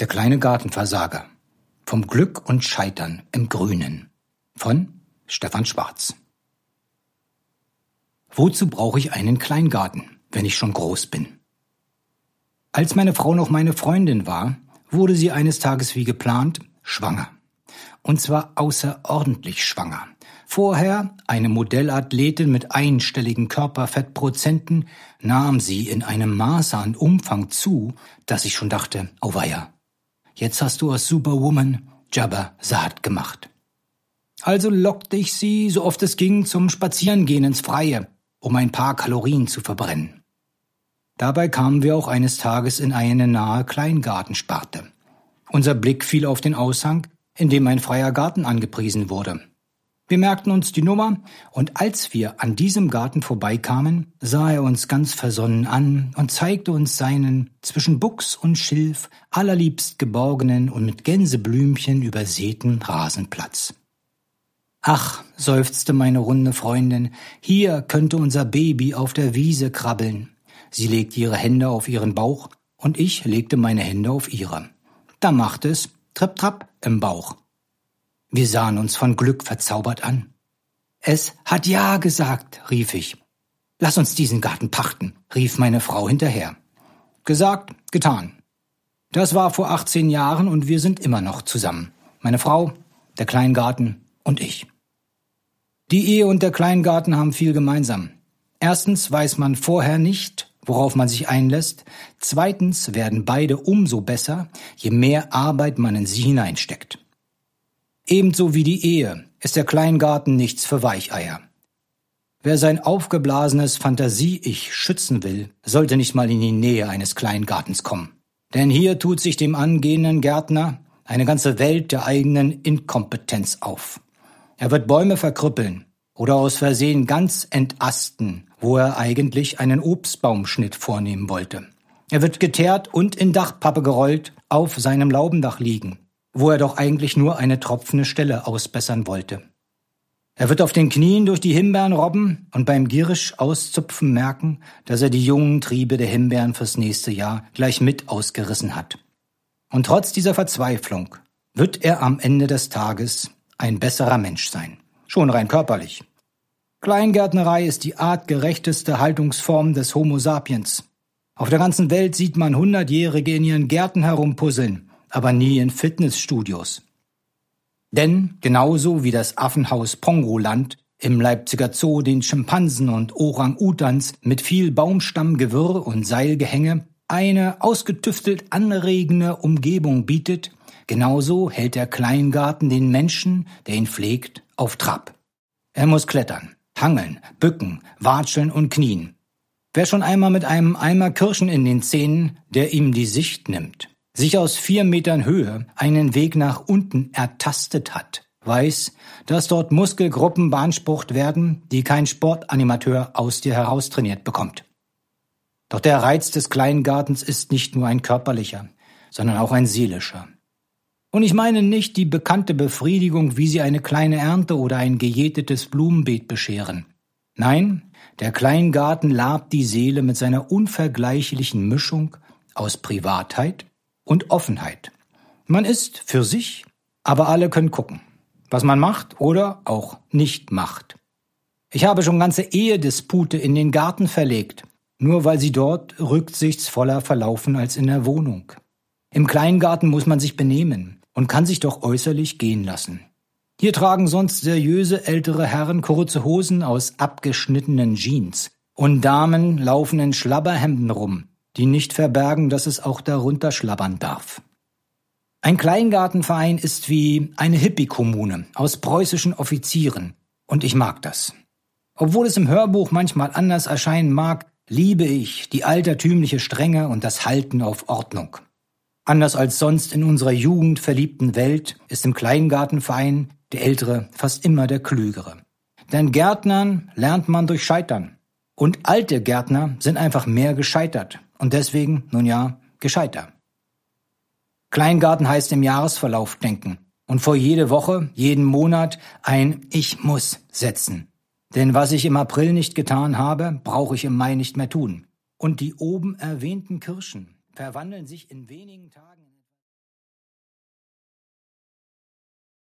Der kleine Gartenversager. Vom Glück und Scheitern im Grünen. Von Stefan Schwarz. Wozu brauche ich einen Kleingarten, wenn ich schon groß bin? Als meine Frau noch meine Freundin war, wurde sie eines Tages wie geplant schwanger. Und zwar außerordentlich schwanger. Vorher, eine Modellathletin mit einstelligen Körperfettprozenten, nahm sie in einem Maße an Umfang zu, dass ich schon dachte, oh weia, Jetzt hast du aus Superwoman Jabba Saat gemacht. Also lockte ich sie, so oft es ging, zum Spazierengehen ins Freie, um ein paar Kalorien zu verbrennen. Dabei kamen wir auch eines Tages in eine nahe Kleingartensparte. Unser Blick fiel auf den Aushang, in dem ein freier Garten angepriesen wurde. Wir merkten uns die Nummer, und als wir an diesem Garten vorbeikamen, sah er uns ganz versonnen an und zeigte uns seinen zwischen Buchs und Schilf allerliebst geborgenen und mit Gänseblümchen übersäten Rasenplatz. Ach, seufzte meine runde Freundin, hier könnte unser Baby auf der Wiese krabbeln. Sie legte ihre Hände auf ihren Bauch, und ich legte meine Hände auf ihre. Da machte es Tripp-Trapp im Bauch. Wir sahen uns von Glück verzaubert an. Es hat ja gesagt, rief ich. Lass uns diesen Garten pachten, rief meine Frau hinterher. Gesagt, getan. Das war vor 18 Jahren und wir sind immer noch zusammen. Meine Frau, der Kleingarten und ich. Die Ehe und der Kleingarten haben viel gemeinsam. Erstens weiß man vorher nicht, worauf man sich einlässt. Zweitens werden beide umso besser, je mehr Arbeit man in sie hineinsteckt. Ebenso wie die Ehe ist der Kleingarten nichts für Weicheier. Wer sein aufgeblasenes Fantasie-Ich schützen will, sollte nicht mal in die Nähe eines Kleingartens kommen. Denn hier tut sich dem angehenden Gärtner eine ganze Welt der eigenen Inkompetenz auf. Er wird Bäume verkrüppeln oder aus Versehen ganz entasten, wo er eigentlich einen Obstbaumschnitt vornehmen wollte. Er wird geteert und in Dachpappe gerollt auf seinem Laubendach liegen wo er doch eigentlich nur eine tropfende Stelle ausbessern wollte. Er wird auf den Knien durch die Himbeeren robben und beim gierisch Auszupfen merken, dass er die jungen Triebe der Himbeeren fürs nächste Jahr gleich mit ausgerissen hat. Und trotz dieser Verzweiflung wird er am Ende des Tages ein besserer Mensch sein. Schon rein körperlich. Kleingärtnerei ist die artgerechteste Haltungsform des Homo sapiens. Auf der ganzen Welt sieht man Hundertjährige in ihren Gärten herumpuzzeln, aber nie in Fitnessstudios. Denn genauso wie das Affenhaus Pongoland im Leipziger Zoo den Schimpansen und Orang-Utans mit viel Baumstammgewirr und Seilgehänge eine ausgetüftelt anregende Umgebung bietet, genauso hält der Kleingarten den Menschen, der ihn pflegt, auf Trab. Er muss klettern, hangeln, bücken, watscheln und knien. Wer schon einmal mit einem Eimer Kirschen in den Zähnen, der ihm die Sicht nimmt sich aus vier Metern Höhe einen Weg nach unten ertastet hat, weiß, dass dort Muskelgruppen beansprucht werden, die kein Sportanimateur aus dir heraustrainiert bekommt. Doch der Reiz des Kleingartens ist nicht nur ein körperlicher, sondern auch ein seelischer. Und ich meine nicht die bekannte Befriedigung, wie sie eine kleine Ernte oder ein gejätetes Blumenbeet bescheren. Nein, der Kleingarten labt die Seele mit seiner unvergleichlichen Mischung aus Privatheit, und Offenheit. Man ist für sich, aber alle können gucken, was man macht oder auch nicht macht. Ich habe schon ganze Ehedispute in den Garten verlegt, nur weil sie dort rücksichtsvoller verlaufen als in der Wohnung. Im Kleingarten muss man sich benehmen und kann sich doch äußerlich gehen lassen. Hier tragen sonst seriöse ältere Herren kurze Hosen aus abgeschnittenen Jeans und Damen laufen in Schlabberhemden rum, die nicht verbergen, dass es auch darunter schlabbern darf. Ein Kleingartenverein ist wie eine Hippie-Kommune aus preußischen Offizieren, und ich mag das. Obwohl es im Hörbuch manchmal anders erscheinen mag, liebe ich die altertümliche Strenge und das Halten auf Ordnung. Anders als sonst in unserer jugendverliebten Welt ist im Kleingartenverein der Ältere fast immer der Klügere. Denn Gärtnern lernt man durch Scheitern. Und alte Gärtner sind einfach mehr gescheitert und deswegen, nun ja, gescheiter. Kleingarten heißt im Jahresverlauf denken und vor jede Woche, jeden Monat ein Ich muss setzen. Denn was ich im April nicht getan habe, brauche ich im Mai nicht mehr tun. Und die oben erwähnten Kirschen verwandeln sich in wenigen Tagen